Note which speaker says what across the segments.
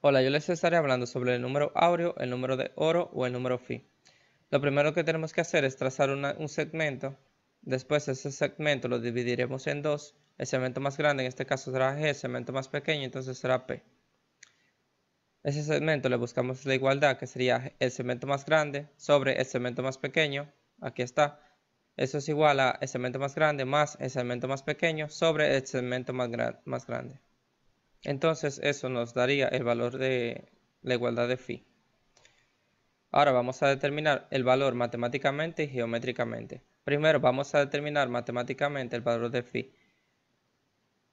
Speaker 1: Hola, yo les estaré hablando sobre el número áureo, el número de oro o el número phi. Lo primero que tenemos que hacer es trazar un segmento. Después ese segmento lo dividiremos en dos. El segmento más grande en este caso será G, el segmento más pequeño entonces será P. Ese segmento le buscamos la igualdad que sería el segmento más grande sobre el segmento más pequeño. Aquí está. Eso es igual a el segmento más grande más el segmento más pequeño sobre el segmento más grande. Entonces eso nos daría el valor de la igualdad de phi. Ahora vamos a determinar el valor matemáticamente y geométricamente. Primero vamos a determinar matemáticamente el valor de phi.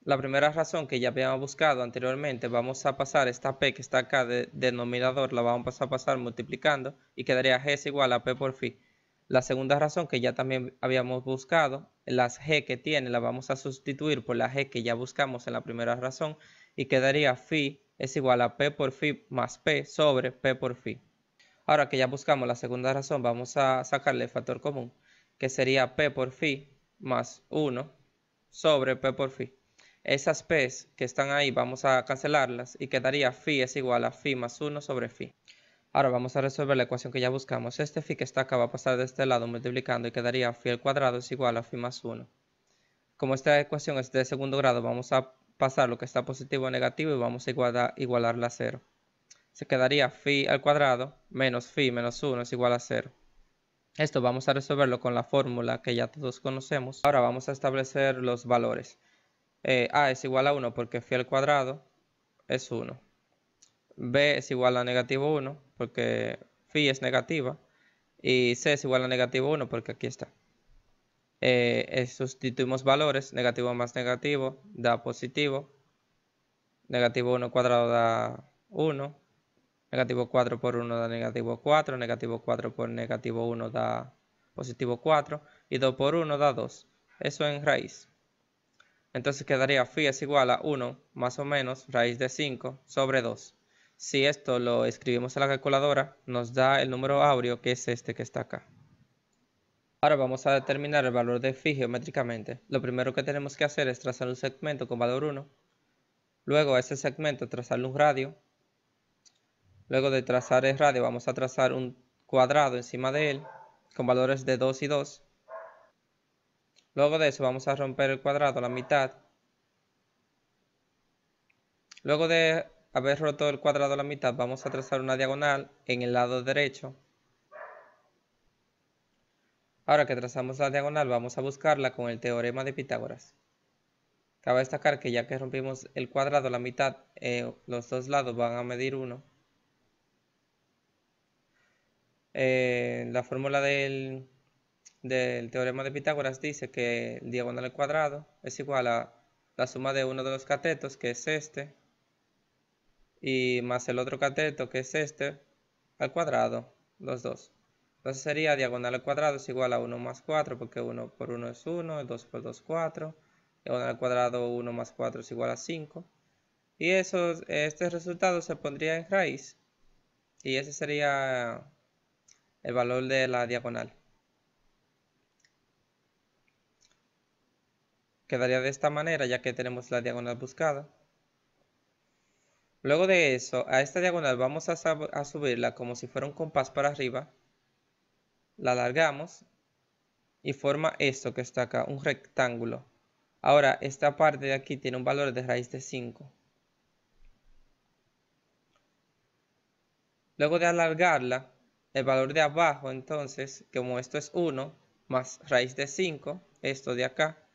Speaker 1: La primera razón que ya habíamos buscado anteriormente, vamos a pasar esta p que está acá de denominador, la vamos a pasar multiplicando y quedaría g es igual a p por phi. La segunda razón que ya también habíamos buscado, las G que tiene la vamos a sustituir por la G que ya buscamos en la primera razón y quedaría phi es igual a P por phi más P sobre P por phi. Ahora que ya buscamos la segunda razón, vamos a sacarle el factor común, que sería P por phi más 1 sobre P por phi. Esas P's que están ahí vamos a cancelarlas y quedaría phi es igual a phi más 1 sobre phi. Ahora vamos a resolver la ecuación que ya buscamos. Este phi que está acá va a pasar de este lado multiplicando y quedaría phi al cuadrado es igual a phi más 1. Como esta ecuación es de segundo grado, vamos a pasar lo que está positivo a negativo y vamos a igualarla a 0. Se quedaría phi al cuadrado menos phi menos 1 es igual a 0. Esto vamos a resolverlo con la fórmula que ya todos conocemos. Ahora vamos a establecer los valores. Eh, a es igual a 1 porque phi al cuadrado es 1. B es igual a negativo 1 porque phi es negativa y c es igual a negativo 1 porque aquí está. Eh, eh, sustituimos valores, negativo más negativo da positivo, negativo 1 cuadrado da 1, negativo 4 por 1 da negativo 4, negativo 4 por negativo 1 da positivo 4 y 2 por 1 da 2, eso en raíz. Entonces quedaría phi es igual a 1 más o menos raíz de 5 sobre 2. Si esto lo escribimos a la calculadora, nos da el número áureo que es este que está acá. Ahora vamos a determinar el valor de phi geométricamente. Lo primero que tenemos que hacer es trazar un segmento con valor 1. Luego a ese segmento trazarle un radio. Luego de trazar el radio vamos a trazar un cuadrado encima de él con valores de 2 y 2. Luego de eso vamos a romper el cuadrado a la mitad. Luego de haber roto el cuadrado a la mitad, vamos a trazar una diagonal en el lado derecho. Ahora que trazamos la diagonal, vamos a buscarla con el teorema de Pitágoras. Cabe destacar que ya que rompimos el cuadrado a la mitad, eh, los dos lados van a medir uno. Eh, la fórmula del, teorema de Pitágoras dice que diagonal al cuadrado es igual a la suma de uno de los catetos, que es este, y más el otro cateto que es este al cuadrado, los dos. Entonces sería diagonal al cuadrado es igual a 1 más 4 porque 1 por 1 es 1, 2 por 2 es 4. Diagonal al cuadrado 1 más 4 es igual a 5. Y este resultado se pondría en raíz y ese sería el valor de la diagonal. Quedaría de esta manera ya que tenemos la diagonal buscada. Luego de eso, a esta diagonal vamos a, subirla como si fuera un compás para arriba. La alargamos y forma esto que está acá, un rectángulo. Ahora, esta parte de aquí tiene un valor de raíz de 5. Luego de alargarla, el valor de abajo, entonces, como esto es 1, más raíz de 5, esto de acá,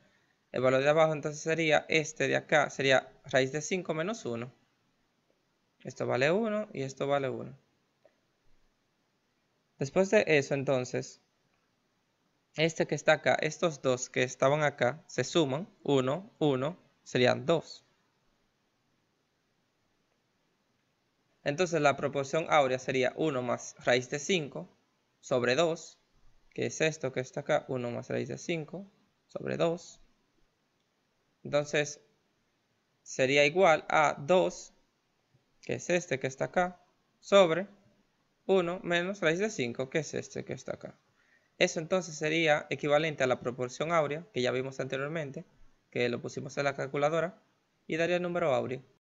Speaker 1: el valor de abajo entonces sería este de acá, sería raíz de 5 menos 1. Esto vale 1 y esto vale 1. Después de eso, entonces, este que está acá, estos dos que estaban acá, se suman, 1, 1, serían 2. Entonces la proporción áurea sería 1 más raíz de 5 sobre 2, que es esto que está acá, 1 más raíz de 5 sobre 2. Entonces sería igual a 2 que es este que está acá, sobre 1 menos raíz de 5, que es este que está acá. Eso entonces sería equivalente a la proporción áurea, que ya vimos anteriormente, que lo pusimos en la calculadora, y daría el número áureo.